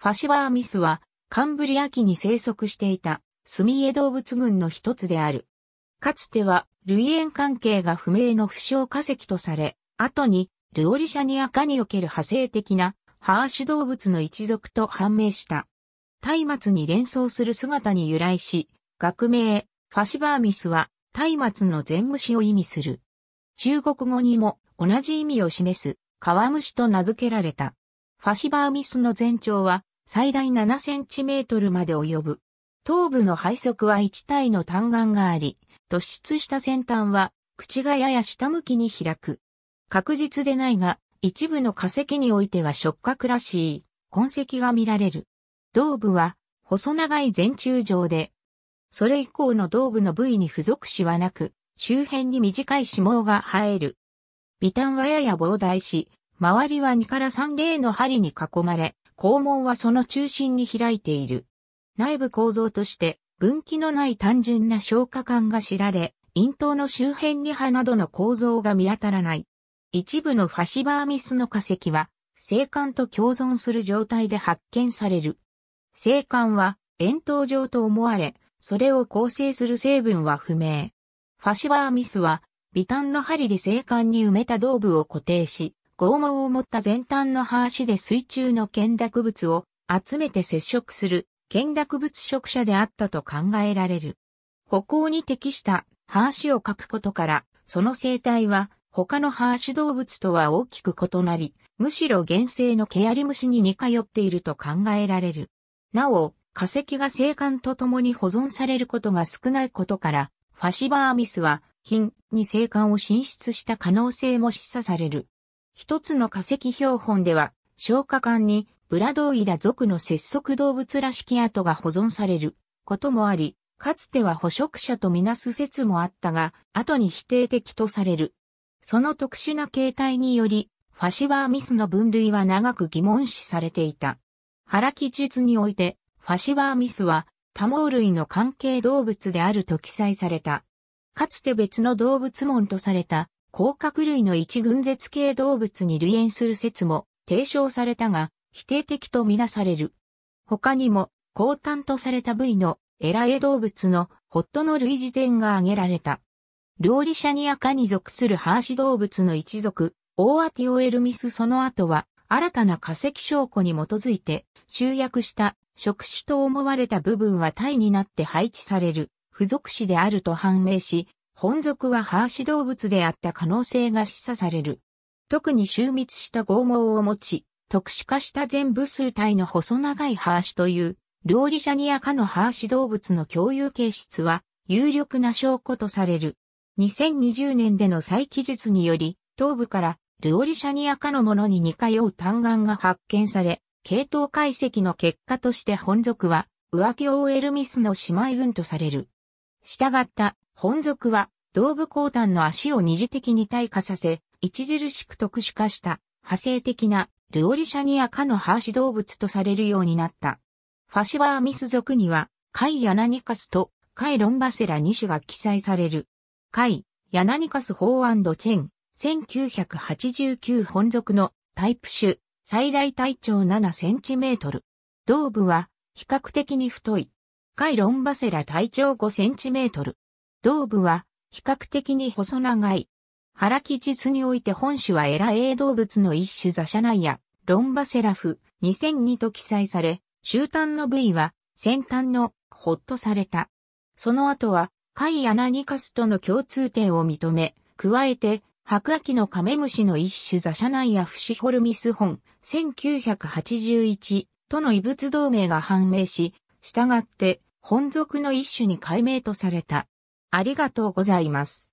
ファシバーミスは、カンブリア紀に生息していた、スミエ動物群の一つである。かつては、類縁関係が不明の不詳化石とされ、後に、ルオリシャニア科における派生的な、ハーシュ動物の一族と判明した。松明に連想する姿に由来し、学名、ファシバーミスは、松明の全虫を意味する。中国語にも同じ意味を示す、川虫と名付けられた。ファシバーミスの全長は最大7センチメートルまで及ぶ。頭部の配側は1体の単眼があり、突出した先端は、口がやや下向きに開く。確実でないが、一部の化石においては触覚らしい痕跡が見られる。胴部は細長い前柱状で、それ以降の胴部の部位に付属しはなく、周辺に短い脂毛が生える。微端はやや膨大し、周りは2から3例の針に囲まれ、肛門はその中心に開いている。内部構造として分岐のない単純な消化管が知られ、咽頭の周辺に歯などの構造が見当たらない。一部のファシバーミスの化石は、生管と共存する状態で発見される。生管は、円筒状と思われ、それを構成する成分は不明。ファシバーミスは、微炭の針で生管に埋めた胴部を固定し、剛毛を持った全端の歯足で水中の懸濁物を集めて接触する懸濁物触者であったと考えられる。歩行に適した歯足を描くことから、その生態は他の歯足動物とは大きく異なり、むしろ原生のケアリムシに似通っていると考えられる。なお、化石が生還とともに保存されることが少ないことから、ファシバーミスは、品に生還を進出した可能性も示唆される。一つの化石標本では、消化管にブラドウイダ族の節足動物らしき跡が保存されることもあり、かつては捕食者とみなす説もあったが、後に否定的とされる。その特殊な形態により、ファシワーミスの分類は長く疑問視されていた。原記述において、ファシワーミスは多毛類の関係動物であると記載された。かつて別の動物門とされた甲殻類の一群絶系動物に類縁する説も提唱されたが、否定的とみなされる。他にも、高端とされた部位のエラエ動物のホットの類似点が挙げられた。料理シャニア科に属するハーシ動物の一族、オーアティオエルミスその後は、新たな化石証拠に基づいて、集約した触手と思われた部分は体になって配置される、付属詞であると判明し、本属はハーシ動物であった可能性が示唆される。特に周密した剛毛を持ち、特殊化した全部数体の細長いハーシという、料理者に赤のハーシ動物の共有形質は、有力な証拠とされる。2020年での再記述により、頭部からルオリシャニア科のものに似通う単眼が発見され、系統解析の結果として本属は、浮気オーエルミスの姉妹群とされる。従った、本属は、動部後端の足を二次的に退化させ、著しく特殊化した、派生的な、ルオリシャニア科のハーシ動物とされるようになった。ファシバーミス属には、カイヤナニカスとカイロンバセラ2種が記載される。カイ、ヤナニカスホドチェン、1989本属のタイプ種、最大体長7センチメートル。胴部は比較的に太い。カイロンバセラ体長5センチメートル。胴部は比較的に細長い。原地図において本種はエラ栄動物の一種ザシャナイやロンバセラフ2002と記載され、終端の部位は先端のホッとされた。その後はカイアナニカスとの共通点を認め、加えて白亜紀のカメムシの一種ザシャナイアフシホルミス本1981との異物同盟が判明し、従って本属の一種に改名とされた。ありがとうございます。